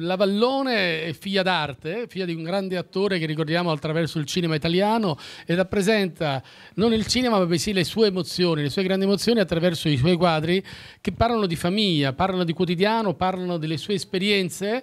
la Vallone è figlia d'arte, figlia di un grande attore che ricordiamo attraverso il cinema italiano e rappresenta non il cinema ma bensì le sue emozioni, le sue grandi emozioni attraverso i suoi quadri che parlano di famiglia, parlano di quotidiano, parlano delle sue esperienze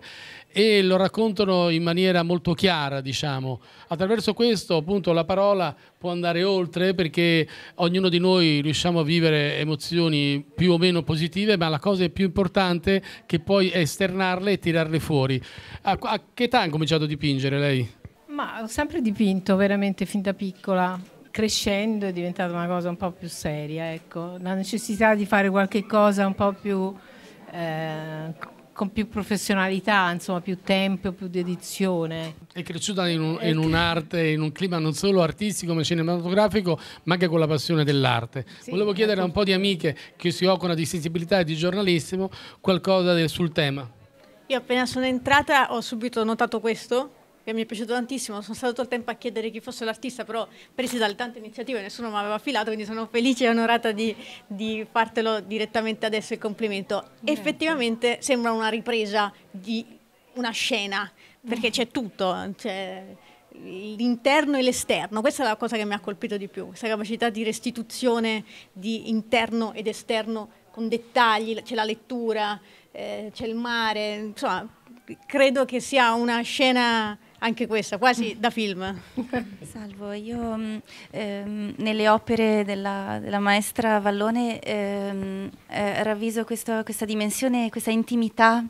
e lo raccontano in maniera molto chiara, diciamo. Attraverso questo, appunto, la parola può andare oltre perché ognuno di noi riusciamo a vivere emozioni più o meno positive, ma la cosa più importante è che poi è esternarle e tirarle fuori. A, a che età ha cominciato a dipingere lei? Ma ho sempre dipinto veramente fin da piccola. Crescendo è diventata una cosa un po' più seria, ecco. La necessità di fare qualche cosa un po' più eh, con più professionalità, insomma, più tempo, più dedizione. È cresciuta in, un, in un'arte, in un clima non solo artistico ma cinematografico, ma anche con la passione dell'arte. Sì, Volevo chiedere a un po' di amiche che si occupano di sensibilità e di giornalismo qualcosa del, sul tema. Io appena sono entrata ho subito notato questo, che mi è piaciuto tantissimo, sono stato tutto il tempo a chiedere chi fosse l'artista, però presi dalle tante iniziative nessuno mi aveva filato, quindi sono felice e onorata di, di fartelo direttamente adesso il complimento. Grazie. Effettivamente sembra una ripresa di una scena, perché c'è tutto, c'è cioè, l'interno e l'esterno, questa è la cosa che mi ha colpito di più, questa capacità di restituzione di interno ed esterno con dettagli, c'è la lettura, eh, c'è il mare, insomma credo che sia una scena anche questa, quasi da film. Salvo, io mm, ehm, nelle opere della, della maestra Vallone ehm, eh, ravviso questo, questa dimensione, questa intimità,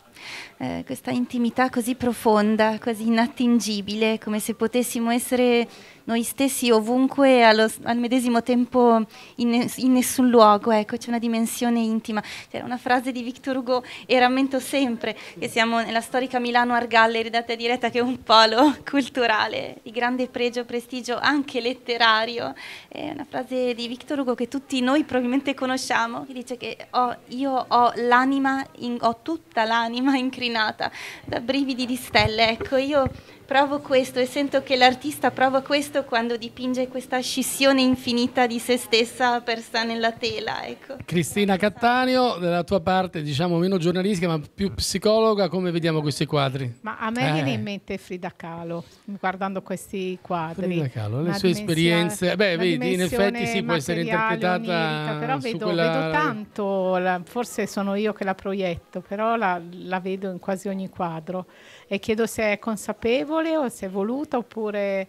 eh, questa intimità così profonda, così inattingibile, come se potessimo essere noi stessi ovunque allo, al medesimo tempo in, in nessun luogo, ecco, c'è una dimensione intima. C'era una frase di Victor Hugo e rammento sempre che siamo nella storica Milano Art Gallery, data e diretta che è un polo culturale di grande pregio, prestigio anche letterario. È una frase di Victor Hugo che tutti noi probabilmente conosciamo, che dice che ho, io ho l'anima, in, ho tutta l'anima incrinata da brividi di stelle, ecco, io provo questo e sento che l'artista prova questo quando dipinge questa scissione infinita di se stessa persa nella tela. Ecco. Cristina Cattaneo, dalla tua parte diciamo meno giornalistica ma più psicologa, come vediamo questi quadri? Ma a me eh. viene in mente Frida Kahlo guardando questi quadri. Frida Kahlo, le sue esperienze, beh vedi in effetti sì può essere interpretata unica, però vedo, quella... vedo tanto, la, forse sono io che la proietto, però la, la vedo in quasi ogni quadro e chiedo se è consapevole consapevole o se è voluta oppure...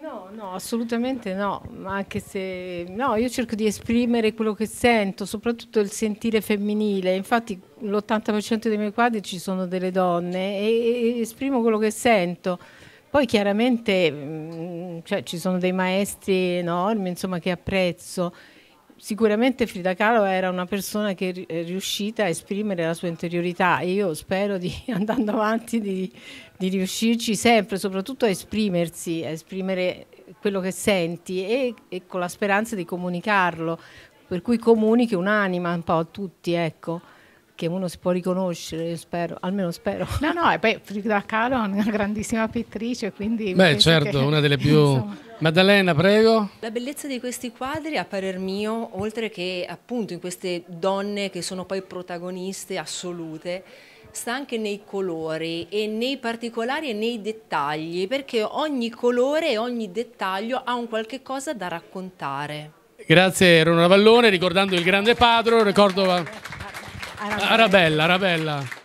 No, no, assolutamente no, anche se no, io cerco di esprimere quello che sento, soprattutto il sentire femminile, infatti l'80% dei miei quadri ci sono delle donne e, esprimo quello che sento. Poi chiaramente mm, cioè, ci sono dei maestri enormi, insomma, che apprezzo sicuramente Frida Kahlo era una persona che è riuscita a esprimere la sua interiorità e io spero di andando avanti di, di riuscirci sempre, soprattutto a esprimersi, a esprimere quello che senti e, e con la speranza di comunicarlo, per cui comunichi un'anima un po' a tutti, ecco che uno si può riconoscere, spero, almeno spero. No, no, e poi Frida Kahlo è una grandissima pittrice, quindi... Beh, certo, che... una delle più... Insomma. Maddalena, prego. La bellezza di questi quadri, a parer mio, oltre che appunto in queste donne che sono poi protagoniste assolute, sta anche nei colori e nei particolari e nei dettagli, perché ogni colore e ogni dettaglio ha un qualche cosa da raccontare. Grazie Rona Vallone, ricordando il grande padro, ricordo... Arabella, Arabella.